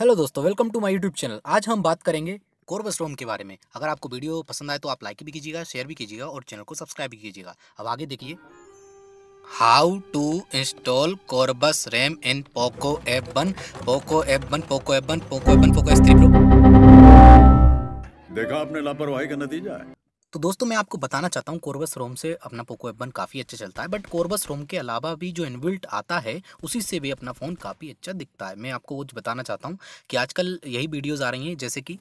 hello दोस्तों welcome to my YouTube channel आज हम बात करेंगे कोर्बस रोम के बारे में अगर आपको वीडियो पसंद आए तो आप लाइक भी कीजिएगा शेयर भी कीजिएगा और चैनल को सब्सक्राइब भी कीजिएगा अब आगे देखिए how to install Corvus RAM in Poco F one Poco F one Poco F one Poco F one Poco S देखा आपने लापरवाही का नतीजा है तो दोस्तों मैं आपको बताना चाहता हूँ कोरबस रोम से अपना पोको एफ वन काफ़ी अच्छा चलता है बट कोरबस रोम के अलावा भी जो इनबिल्ट आता है उसी से भी अपना फ़ोन काफ़ी अच्छा दिखता है मैं आपको कुछ बताना चाहता हूँ कि आजकल यही वीडियोज़ आ रही हैं जैसे कि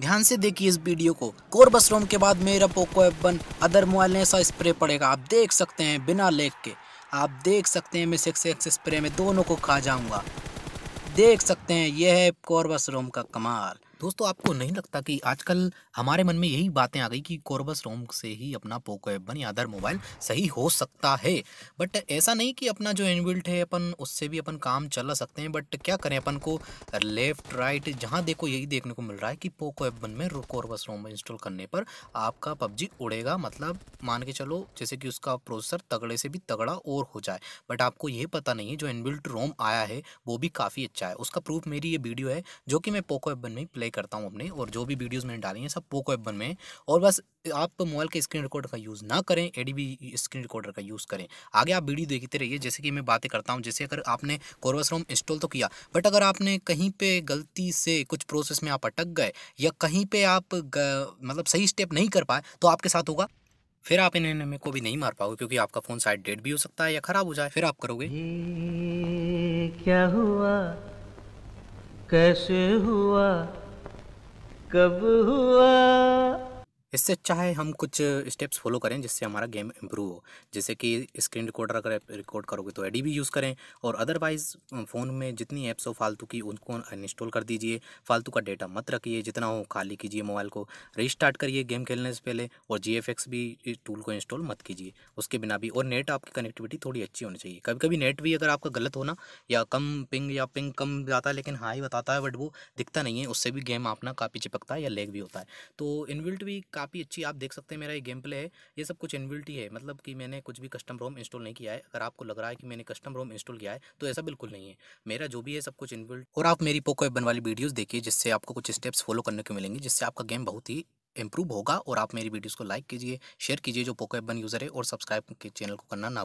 ध्यान से देखिए इस वीडियो को कोरबस रोम के बाद मेरा Poco F one other mobile ऐसा स्प्रे पड़ेगा आप देख सकते हैं बिना लेक के आप देख सकते हैं मैं सिक्स एक्स स्प्रे में दोनों को खा जाऊँगा देख सकते हैं यह है कोरबस रोम का कमाल दोस्तों आपको नहीं लगता कि आजकल हमारे मन में यही बातें आ गई कि कोरबस रोम से ही अपना पोको एफ वन या अदर मोबाइल सही हो सकता है बट ऐसा नहीं कि अपना जो इनबिल्ट है अपन उससे भी अपन काम चला सकते हैं बट क्या करें अपन को लेफ्ट राइट जहाँ देखो यही देखने को मिल रहा है कि पोको एफ वन में कोरबस रोम इंस्टॉल करने पर आपका पबजी उड़ेगा मतलब मान के चलो जैसे कि उसका प्रोसेसर तगड़े से भी तगड़ा और हो जाए बट आपको ये पता नहीं है जो इनबिल्ट रोम आया है वो भी काफ़ी अच्छा है उसका प्रूफ मेरी ये वीडियो है जो कि मैं पोको एफ वन में प्ले करता हूँ अपने और जो भी वीडियोज़ मैंने डाली हैं सब पोको एप में और बस आप मोबाइल के स्क्रीन रिकॉर्डर का यूज़ ना करें ए स्क्रीन रिकॉर्डर का यूज़ करें आगे आप वीडियो देखते रहिए जैसे कि मैं बातें करता हूँ जैसे अगर आपने कोरवस रोम इंस्टॉल तो किया बट अगर आपने कहीं पर गलती से कुछ प्रोसेस में आप अटक गए या कहीं पर आप मतलब सही स्टेप नहीं कर पाए तो आपके साथ होगा फिर आप इन एनएमए को भी नहीं मार पाओगे क्योंकि आपका फ़ोन साइड डेड भी हो सकता है या ख़राब हो जाए फिर आप करोगे क्या हुआ कैसे हुआ कब हुआ इससे अच्छा है हम कुछ स्टेप्स फॉलो करें जिससे हमारा गेम इम्प्रूव हो जैसे कि स्क्रीन रिकॉर्डर अगर रिकॉर्ड करोगे तो एडी भी यूज़ करें और अदरवाइज़ फ़ोन में जितनी ऐप्स हो फालतू की उनको इंस्टॉल कर दीजिए फालतू का डेटा मत रखिए जितना हो खाली कीजिए मोबाइल को रिस्टार्ट करिए गेम खेलने से पहले और जी भी टूल को इंस्टॉल मत कीजिए उसके बिना भी और नेट आपकी कनेक्टिविटी थोड़ी अच्छी होनी चाहिए कभी कभी नेट भी अगर आपका गलत होना या कम पिंग या पिंग कम जाता है लेकिन हाई बताता है बट वो दिखता नहीं है उससे भी गेम अपना काफ़ी चिपकता है या लेग भी होता है तो इनविल्ट भी काफ़ी अच्छी आप देख सकते हैं मेरा ये गेम प्ले है ये सब कुछ एनविल्टी है मतलब कि मैंने कुछ भी कस्टम रोम इंस्टॉल नहीं किया है अगर आपको लग रहा है कि मैंने कस्टम रोम इंस्टॉल किया है तो ऐसा बिल्कुल नहीं है मेरा जो भी है सब कुछ इनबिल्ट और आप मेरी पोको एप बन वाली वीडियोज़ देखिए जिससे आपको कुछ स्टेप्स फॉलो करने को मिलेंगे जिससे आपका गेम बहुत ही इंप्रूव होगा और आप मेरी वीडियोज़ को लाइक कीजिए शेयर कीजिए जो पोको एप यूज़र है और सब्सक्राइब के चैनल को करना ना